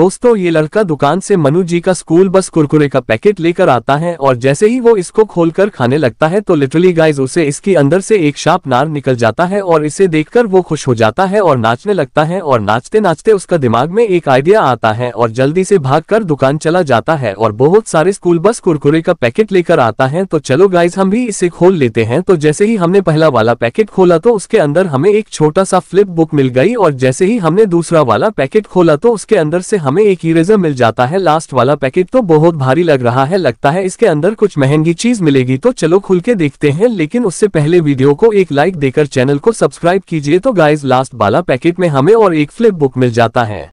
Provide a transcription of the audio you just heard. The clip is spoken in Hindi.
दोस्तों ये लड़का दुकान से मनु जी का स्कूल बस कुरकुरे का पैकेट लेकर आता है और जैसे ही वो इसको खोलकर खाने लगता है तो लिटरली गाइज उसे इसके अंदर से एक शार्प नार निकल जाता है और इसे देखकर वो खुश हो जाता है और नाचने लगता है और नाचते नाचते उसका दिमाग में एक आइडिया आता है और जल्दी से कर दुकान चला जाता है और बहुत सारे स्कूल बस कुरकुरे का पैकेट लेकर आता है तो चलो गाइज हम भी इसे खोल लेते हैं तो जैसे ही हमने पहला वाला पैकेट खोला तो उसके अंदर हमें एक छोटा सा फ्लिप बुक मिल गई और जैसे ही हमने दूसरा वाला पैकेट खोला तो उसके अंदर से हम हमें एक इरेजर मिल जाता है लास्ट वाला पैकेट तो बहुत भारी लग रहा है लगता है इसके अंदर कुछ महंगी चीज मिलेगी तो चलो खुल के देखते हैं लेकिन उससे पहले वीडियो को एक लाइक देकर चैनल को सब्सक्राइब कीजिए तो गाइज लास्ट वाला पैकेट में हमें और एक फ्लिप बुक मिल जाता है